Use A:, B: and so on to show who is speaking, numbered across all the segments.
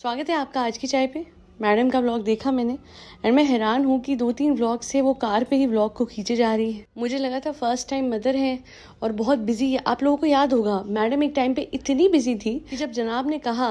A: स्वागत है आपका आज की चाय पे मैडम का ब्लॉग देखा मैंने एंड मैं हैरान हूँ कि दो तीन ब्लॉग से वो कार पे ही ब्लॉग को खींचे जा रही है मुझे लगा था फर्स्ट टाइम मदर है और बहुत बिजी है आप लोगों को याद होगा मैडम एक टाइम पे इतनी बिजी थी कि जब जनाब ने कहा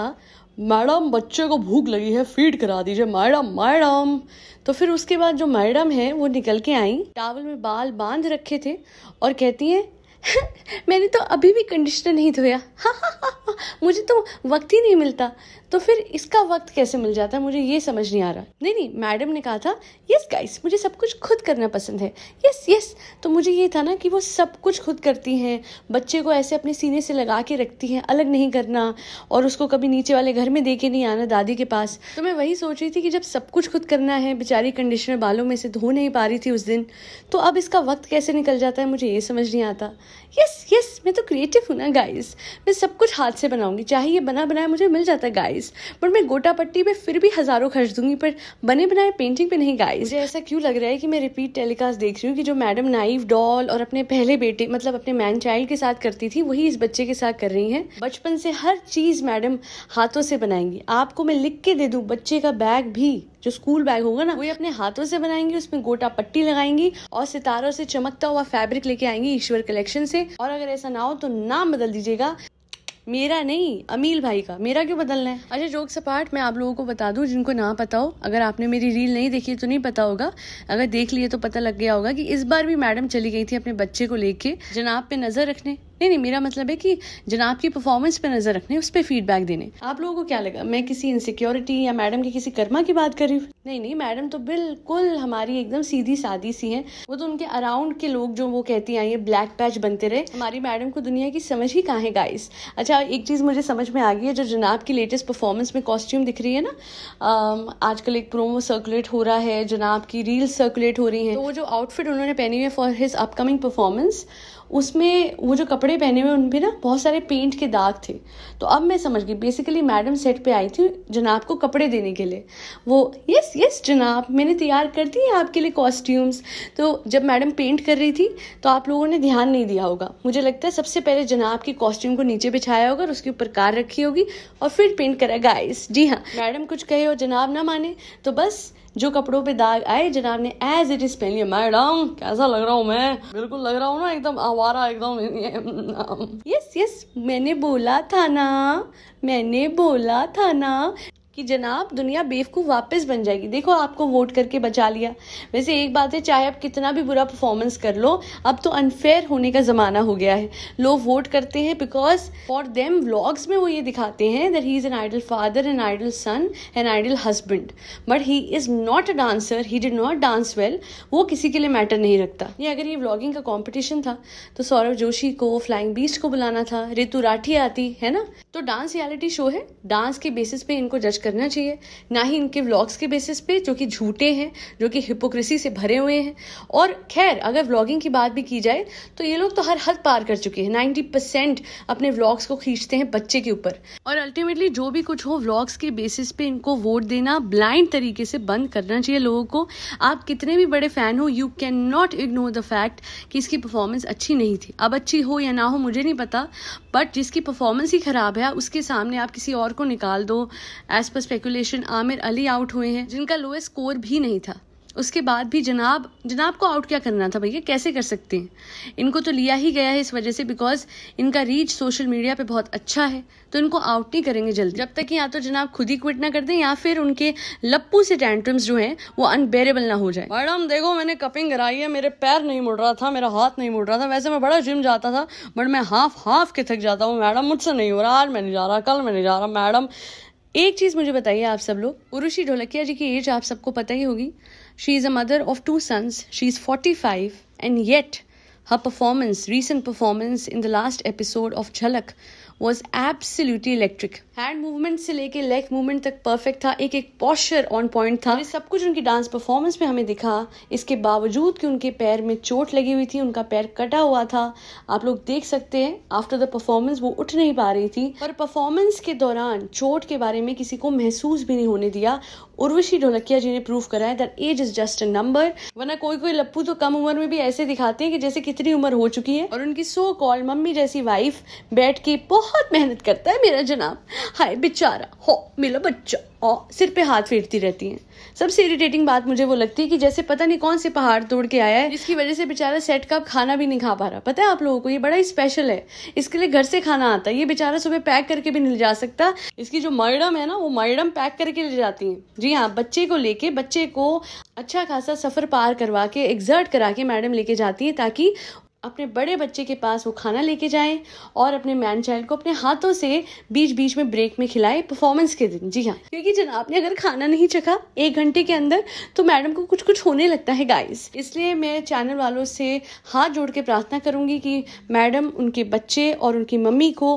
A: मैडम बच्चे को भूख लगी है फीड करा दीजिए मैडम मैडम तो फिर उसके बाद जो मैडम है वो निकल के आई टावल में बाल बांध रखे थे और कहती हैं मैंने तो अभी भी कंडीशनर नहीं धोया मुझे तो वक्त ही नहीं मिलता तो फिर इसका वक्त कैसे मिल जाता है मुझे ये समझ नहीं आ रहा नहीं नहीं मैडम ने कहा था यस गाइस मुझे सब कुछ खुद करना पसंद है यस यस तो मुझे ये था ना कि वो सब कुछ खुद करती हैं बच्चे को ऐसे अपने सीने से लगा के रखती हैं अलग नहीं करना और उसको कभी नीचे वाले घर में दे के नहीं आना दादी के पास तो मैं वही सोच रही थी कि जब सब कुछ खुद करना है बेचारी कंडीशनर बालों में से धो नहीं पा रही थी उस दिन तो अब इसका वक्त कैसे निकल जाता है मुझे ये समझ नहीं आता यस यस मैं तो क्रिएटिव हूँ ना गाइस मैं सब कुछ हाथ से बनाऊंगी चाहे ये बना बनाया मुझे मिल जाता है गाइस बट मैं गोटा पट्टी पे फिर भी हज़ारों खर्च दूंगी पर बने बनाए पेंटिंग पे नहीं गाइस मुझे ऐसा क्यों लग रहा है कि मैं रिपीट टेलीकास्ट देख रही हूँ कि जो मैडम नाइफ डॉल और अपने पहले बेटे मतलब अपने मैन चाइल्ड के साथ करती थी वही इस बच्चे के साथ कर रही है बचपन से हर चीज़ मैडम हाथों से बनाएंगी आपको मैं लिख के दे दूँ बच्चे का बैग भी जो स्कूल बैग होगा ना वो अपने हाथों से बनाएंगी उसमें गोटा पट्टी लगाएंगी और सितारों से चमकता हुआ फैब्रिक लेके आएंगी ईश्वर कलेक्शन से और अगर ऐसा ना हो तो नाम बदल दीजिएगा मेरा नहीं अमील भाई का मेरा क्यों बदलना है अच्छा जोक सपाट मैं आप लोगों को बता दूं जिनको ना पता हो अगर आपने मेरी रील नहीं देखी है तो नहीं पता होगा अगर देख लिए तो पता लग गया होगा कि इस बार भी मैडम चली गई थी अपने बच्चे को लेके जनाब पे नजर रखने नहीं नहीं मेरा मतलब है कि जनाब की परफॉर्मेंस पे नज़र रखने उस पर फीडबैक देने आप लोगों को क्या लगा मैं किसी इनसिक्योरिटी या मैडम के किसी कर्मा की बात कर रही हूँ नहीं नहीं मैडम तो बिल्कुल हमारी एकदम सीधी सादी सी हैं वो तो उनके अराउंड के लोग जो वो कहती आई ये ब्लैक पैच बनते रहे हमारी मैडम को दुनिया की समझ ही कहाँ है गाइस अच्छा एक चीज़ मुझे समझ में आ गई है जो जनाब की लेटेस्ट परफॉर्मेंस में कॉस्ट्यूम दिख रही है ना आजकल एक प्रोमो सर्कुलेट हो रहा है जनाब की रील्स सर्कुलेट हो रही है तो वो जो आउटफिट उन्होंने पहनी हुई है फॉर हिज अपकमिंग परफॉर्मेंस उसमें वो जो कपड़े पहने हुए उन पर ना बहुत सारे पेंट के दाग थे तो अब मैं समझ गई बेसिकली मैडम सेट पे आई थी जनाब को कपड़े देने के लिए वो यस यस जनाब मैंने तैयार कर है आपके लिए कॉस्ट्यूम्स तो जब मैडम पेंट कर रही थी तो आप लोगों ने ध्यान नहीं दिया होगा मुझे लगता है सबसे पहले जनाब की कॉस्ट्यूम को नीचे बिछाया होगा और उसके ऊपर कार रखी होगी और फिर पेंट करा गाइस जी हाँ मैडम कुछ कहे और जनाब ना माने तो बस जो कपड़ों पे दाग आए जनाब ने एज इट इज पहन लिया मैडम कैसा लग रहा हूँ मैं बिल्कुल लग रहा हूँ ना एकदम आवारा एकदम यस यस मैंने बोला था ना मैंने बोला था ना कि जनाब दुनिया बेवकूफ़ वापस बन जाएगी देखो आपको वोट करके बचा लिया वैसे एक बात है चाहे आप कितना भी बुरा परफॉर्मेंस कर लो अब तो अनफेयर होने का ज़माना हो गया है लोग वोट करते हैं बिकॉज फॉर देम व्लॉग्स में वो ये दिखाते हैं that he is an idol father an idol son an idol husband but he is not a dancer he did not dance well वो किसी के लिए मैटर नहीं रखता ये अगर ये व्लॉगिंग का कॉम्पिटिशन था तो सौरभ जोशी को फ्लाइंग बीस्ट को बुलाना था रितु राठी आती है ना तो डांस रियलिटी शो है डांस के बेसिस पे इनको जज करना चाहिए ना ही इनके व्लॉग्स के बेसिस पे जो कि झूठे हैं जो कि हिपोक्रेसी से भरे हुए हैं और खैर अगर व्लॉगिंग की बात भी की जाए तो ये लोग तो हर हद पार कर चुके हैं नाइन्टी परसेंट अपने व्लॉग्स को खींचते हैं बच्चे के ऊपर और अल्टीमेटली जो भी कुछ हो व्लॉग्स के बेसिस पे इनको वोट देना ब्लाइंड तरीके से बंद करना चाहिए लोगों को आप कितने भी बड़े फ़ैन हो you can not ignore the fact कि इसकी परफॉर्मेंस अच्छी नहीं थी अब अच्छी हो या ना हो मुझे नहीं पता बट जिसकी परफॉर्मेंस ही ख़राब है आया उसके सामने आप किसी और को निकाल दो as per speculation Aamir Ali out हुए हैं जिनका लोएस्ट स्कोर भी नहीं था उसके बाद भी जनाब जनाब को आउट क्या करना था भैया कैसे कर सकते हैं इनको तो लिया ही गया है इस वजह से बिकॉज इनका रीच सोशल मीडिया पे बहुत अच्छा है तो इनको आउट नहीं करेंगे जल्दी जब तक कि या तो जनाब खुद ही क्विट ना कर दें या फिर उनके लप्पू से टेंट्रम्स जो हैं वो अनबेरेबल ना हो जाए मैडम देखो मैंने कपिंग कराई है मेरे पैर नहीं मुड़ रहा था मेरा हाथ नहीं मुड़ रहा था वैसे मैं बड़ा जिम जाता था बट मैं हाफ हाफ के थक जाता हूँ मैडम मुझसे नहीं हो रहा आज मैं नहीं जा रहा कल मैं नहीं जा रहा मैडम एक चीज़ मुझे बताइए आप सब लोग उर्वशी ढोलकिया जी की एज आप सबको पता ही होगी she is a mother of two sons she is forty five and yet Her performance, recent performance in the last episode of Jhalak was absolutely electric. Hand movement से लेके लेग मूवमेंट तक perfect था एक एक posture on point था सब कुछ उनकी डांस परफॉर्मेंस में हमें दिखा इसके बावजूद कि उनके पैर में चोट लगी हुई थी उनका पैर कटा हुआ था आप लोग देख सकते हैं आफ्टर द परफॉर्मेंस वो उठ नहीं पा रही थी पर परफॉर्मेंस के दौरान चोट के बारे में किसी को महसूस भी नहीं होने दिया उर्वशी ढोलकिया जी ने प्रूव करा है that age is just a number वरना कोई कोई लप्पू तो कम उम्र में भी ऐसे दिखाते हैं कि जैसे कितनी उम्र हो चुकी है और उनकी सो कॉल मम्मी जैसी वाइफ बैठ के बहुत मेहनत करता है मेरा जनाब हाय बेचारा हो मेरा बच्चा और सिर पे हाथ फेरती रहती हैं सबसे इरिटेटिंग बात मुझे वो लगती है कि जैसे पता नहीं कौन से पहाड़ तोड़ के आया है जिसकी वजह से बेचारा सेट का खाना भी नहीं खा पा रहा पता है आप लोगों को ये बड़ा ही स्पेशल है इसके लिए घर से खाना आता है ये बेचारा सुबह पैक करके भी नहीं जा सकता इसकी जो मैडम है ना वो मैडम पैक करके ले जाती है जी हाँ बच्चे को लेके बच्चे को अच्छा खासा सफ़र पार करवा के एग्जर्ट करा के मैडम लेके जाती है ताकि अपने बड़े बच्चे के पास वो खाना लेके जाए और अपने मैन चाइल्ड को अपने हाथों से बीच बीच में ब्रेक में खिलाएं परफॉर्मेंस के दिन जी हाँ क्योंकि जनाब ने अगर खाना नहीं चखा एक घंटे के अंदर तो मैडम को कुछ कुछ होने लगता है गाइस इसलिए मैं चैनल वालों से हाथ जोड़ के प्रार्थना करूंगी कि मैडम उनके बच्चे और उनकी मम्मी को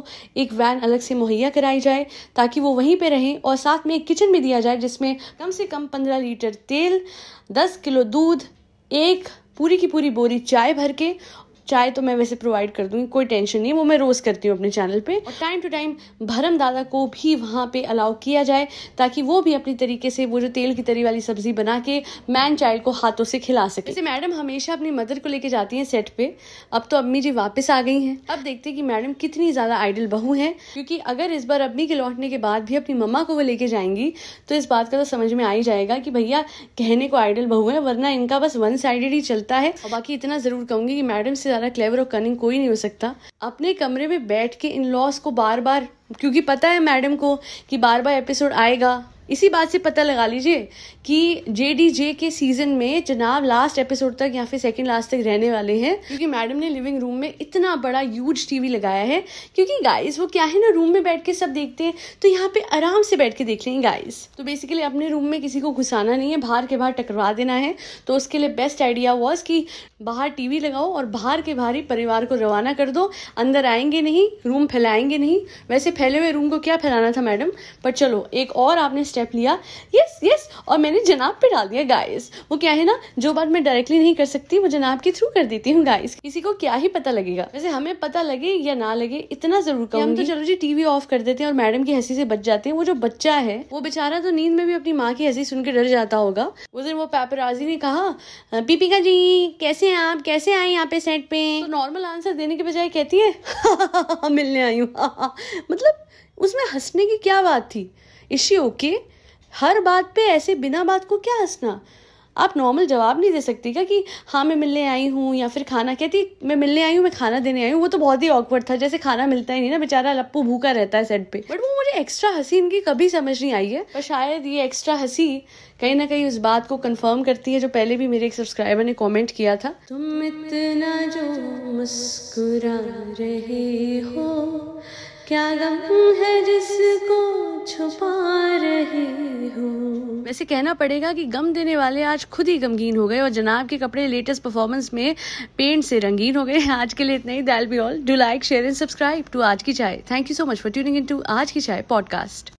A: एक वैन अलग से मुहैया कराई जाए ताकि वो वहीं पर रहें और साथ में एक किचन भी दिया जाए जिसमें कम से कम पंद्रह लीटर तेल दस किलो दूध एक पूरी की पूरी बोरी चाय भर के चाय तो मैं वैसे प्रोवाइड कर दूंगी कोई टेंशन नहीं वो मैं रोज़ करती हूँ अपने चैनल पे और टाइम टू टाइम भरम दादा को भी वहाँ पे अलाउ किया जाए ताकि वो भी अपनी तरीके से वो जो तेल की तरी वाली सब्जी बना के मैन चाइल्ड को हाथों से खिला सके जैसे मैडम हमेशा अपनी मदर को लेके जाती है सेट पे अब तो अम्मी जी वापस आ गई है अब देखते हैं कि मैडम कितनी ज़्यादा आइडल बहू है क्योंकि अगर इस बार अम्मी के लौटने के बाद भी अपनी मम्मा को वो लेके जाएंगी तो इस बात का तो समझ में आ ही जाएगा कि भैया कहने को आइडल बहू है वरना इनका बस वन साइडेड ही चलता है और बाकी इतना ज़रूर कहूंगी कि मैडम से ज़्यादा क्लेवर और कनिंग कोई नहीं हो सकता अपने कमरे में बैठ के इन लॉस को बार बार क्योंकि पता है मैडम को कि बार बार एपिसोड आएगा इसी बात से पता लगा लीजिए कि जे डी जे के सीजन में जनाब लास्ट एपिसोड तक या फिर सेकंड लास्ट तक रहने वाले हैं क्योंकि मैडम ने लिविंग रूम में इतना बड़ा यूज टीवी लगाया है क्योंकि गाइस वो क्या है ना रूम में बैठ के सब देखते हैं तो यहाँ पे आराम से बैठ के देख लेंगे गाइस तो बेसिकली अपने रूम में किसी को घुसाना नहीं है बाहर के बाहर टकरवा देना है तो उसके लिए बेस्ट आइडिया वॉज कि बाहर टीवी लगाओ और बाहर के बाहर ही परिवार को रवाना कर दो अंदर आएंगे नहीं रूम फैलाएंगे नहीं वैसे फैले हुए रूम को क्या फैलाना था मैडम पर चलो एक और आपने स्टेप लिया यस यस और मैंने जनाब पे डाल दिया गाइस वो क्या है ना जो बात मैं डायरेक्टली नहीं कर सकती वो जनाब के थ्रू कर देती हूँ गाइस किसी को क्या ही पता लगेगा वैसे हमें पता लगे या ना लगे इतना जरूर कहूँ तो चलो जी टीवी ऑफ कर देते हैं और मैडम की हंसी से बच जाते हैं वो जो बच्चा है वो बेचारा तो नींद में भी अपनी माँ की हंसी सुन के डर जाता होगा उस दिन वो पैपराजी ने कहा पीपिका जी कैसे है आप कैसे आए यहाँ पे सेट पे नॉर्मल तो आंसर देने के बजाय कहती है हाँ, हाँ, हाँ, मिलने आई हूँ मतलब उसमें हंसने की क्या बात थी इज शी ओके हर बात पे ऐसे बिना बात को क्या हंसना आप नॉर्मल जवाब नहीं दे सकती क्या कि हाँ मैं मिलने आई हूँ या फिर खाना कहती मैं मिलने आई हूँ मैं खाना देने आई हूँ वो तो बहुत ही ऑकवर्ड था जैसे खाना मिलता ही नहीं ना बेचारा लप्पू भूखा रहता है सेट पे बट वो मुझे एक्स्ट्रा हंसी इनकी कभी समझ नहीं आई है पर शायद ये एक्स्ट्रा हंसी कहीं ना कहीं उस बात को कंफर्म करती है जो पहले भी मेरे एक सब्सक्राइबर ने कमेंट किया था तुम इतना जो मुस्कुरा रहे हो क्या गम है जिसको छुपा रहे हो वैसे कहना पड़ेगा कि गम देने वाले आज खुद ही गमगीन हो गए और जनाब के कपड़े लेटेस्ट परफॉर्मेंस में पेंट से रंगीन हो गए आज के लिए इतना ही that'll be all do like share and subscribe to Aaj Ki Chai thank you so much for tuning in to Aaj Ki चाय पॉडकास्ट